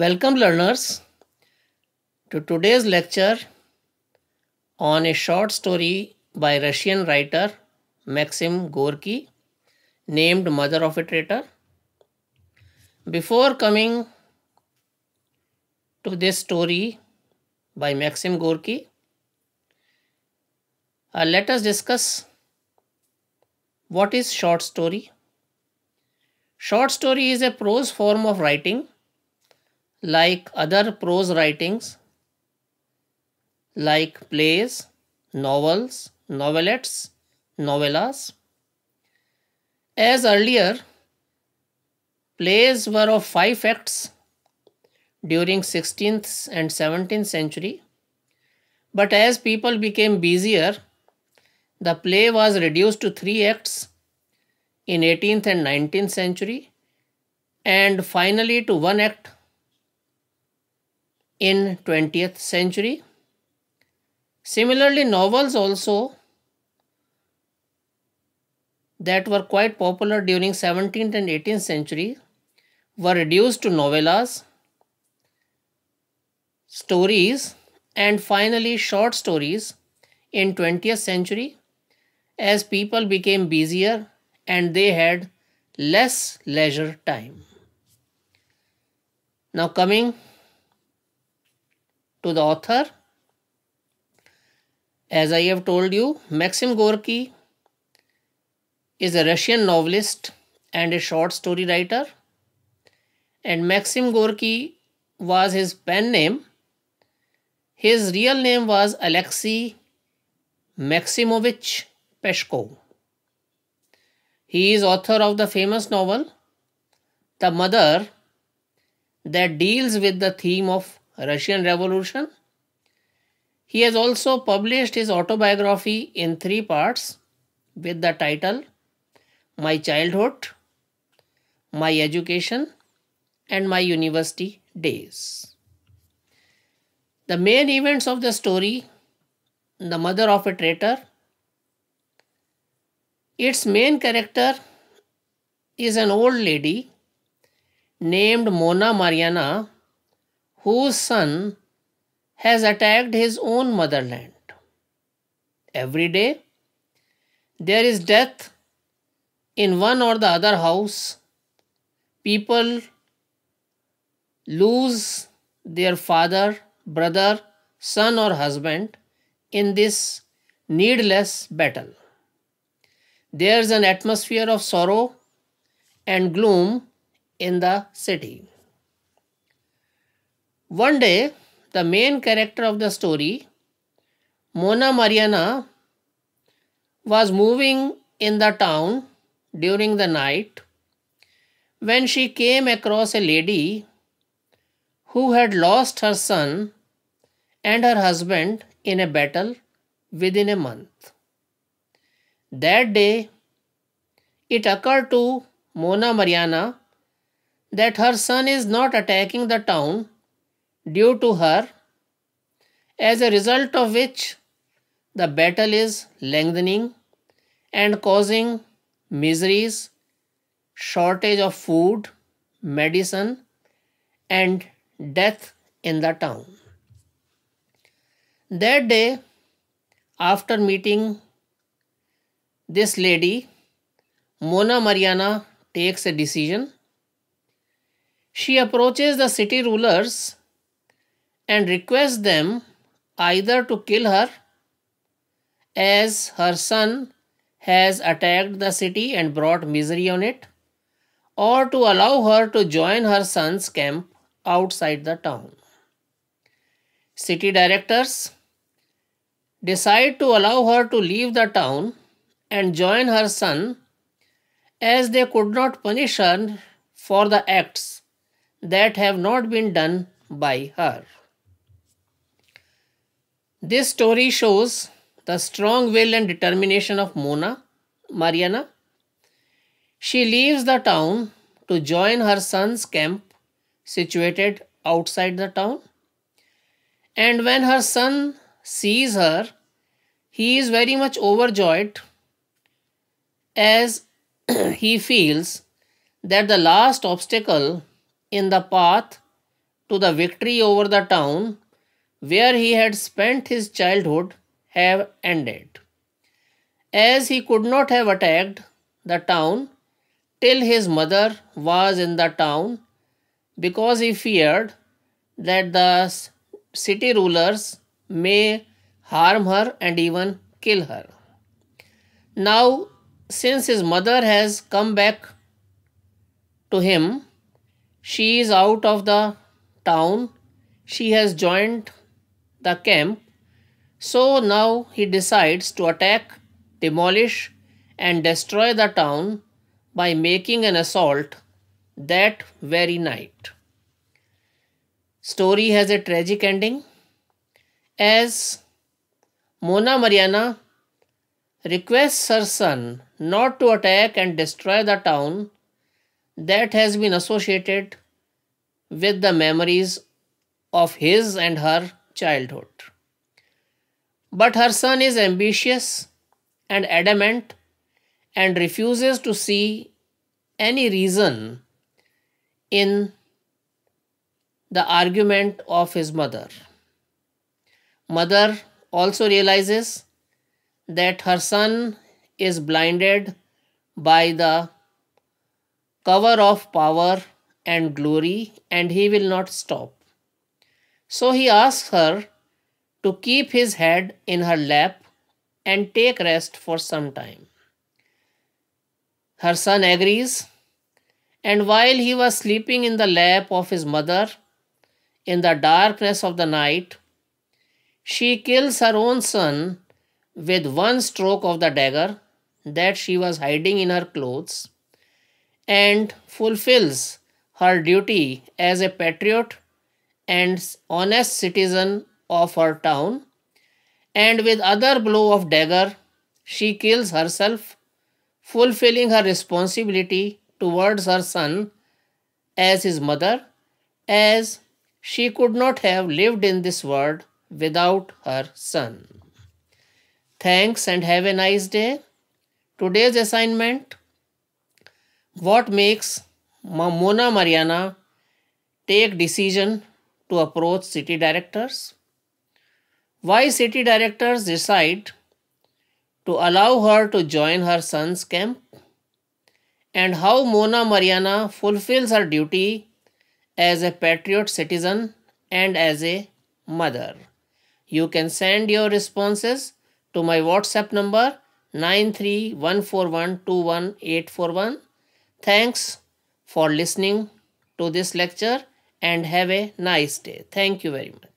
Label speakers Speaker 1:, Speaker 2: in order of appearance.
Speaker 1: Welcome learners to today's lecture on a short story by Russian writer Maxim Gorky named Mother of a Traitor. Before coming to this story by Maxim Gorky, uh, let us discuss what is short story. Short story is a prose form of writing like other prose writings like plays, novels, novelettes, novellas. As earlier, plays were of five acts during 16th and 17th century. But as people became busier, the play was reduced to three acts in 18th and 19th century and finally to one act in 20th century. Similarly, novels also that were quite popular during 17th and 18th century were reduced to novellas, stories and finally short stories in 20th century as people became busier and they had less leisure time. Now coming to the author. As I have told you, Maxim Gorky is a Russian novelist and a short story writer. And Maxim Gorky was his pen name. His real name was Alexei Maximovich Peshkov. He is author of the famous novel The Mother that deals with the theme of Russian Revolution. He has also published his autobiography in three parts with the title My Childhood, My Education, and My University Days. The main events of the story The Mother of a Traitor. Its main character is an old lady named Mona Mariana whose son has attacked his own motherland. Every day, there is death in one or the other house. People lose their father, brother, son, or husband in this needless battle. There's an atmosphere of sorrow and gloom in the city. One day, the main character of the story, Mona Mariana, was moving in the town during the night when she came across a lady who had lost her son and her husband in a battle within a month. That day, it occurred to Mona Mariana that her son is not attacking the town due to her, as a result of which the battle is lengthening and causing miseries, shortage of food, medicine, and death in the town. That day, after meeting this lady, Mona Mariana takes a decision. She approaches the city rulers and request them either to kill her as her son has attacked the city and brought misery on it or to allow her to join her son's camp outside the town. City directors decide to allow her to leave the town and join her son as they could not punish her for the acts that have not been done by her. This story shows the strong will and determination of Mona, Mariana. She leaves the town to join her son's camp situated outside the town. And when her son sees her, he is very much overjoyed as he feels that the last obstacle in the path to the victory over the town where he had spent his childhood have ended. As he could not have attacked the town till his mother was in the town, because he feared that the city rulers may harm her and even kill her. Now, since his mother has come back to him, she is out of the town. She has joined the camp. So now he decides to attack, demolish, and destroy the town by making an assault that very night. Story has a tragic ending as Mona Mariana requests her son not to attack and destroy the town that has been associated with the memories of his and her childhood. But her son is ambitious and adamant and refuses to see any reason in the argument of his mother. Mother also realizes that her son is blinded by the cover of power and glory and he will not stop. So he asks her to keep his head in her lap and take rest for some time. Her son agrees, and while he was sleeping in the lap of his mother, in the darkness of the night, she kills her own son with one stroke of the dagger that she was hiding in her clothes and fulfills her duty as a patriot and honest citizen of her town, and with other blow of dagger, she kills herself, fulfilling her responsibility towards her son as his mother, as she could not have lived in this world without her son. Thanks and have a nice day. Today's assignment What makes Mona Mariana take decision to approach city directors? Why city directors decide to allow her to join her son's camp? And how Mona Mariana fulfills her duty as a patriot citizen and as a mother. You can send your responses to my WhatsApp number 931412181. Thanks for listening to this lecture and have a nice day. Thank you very much.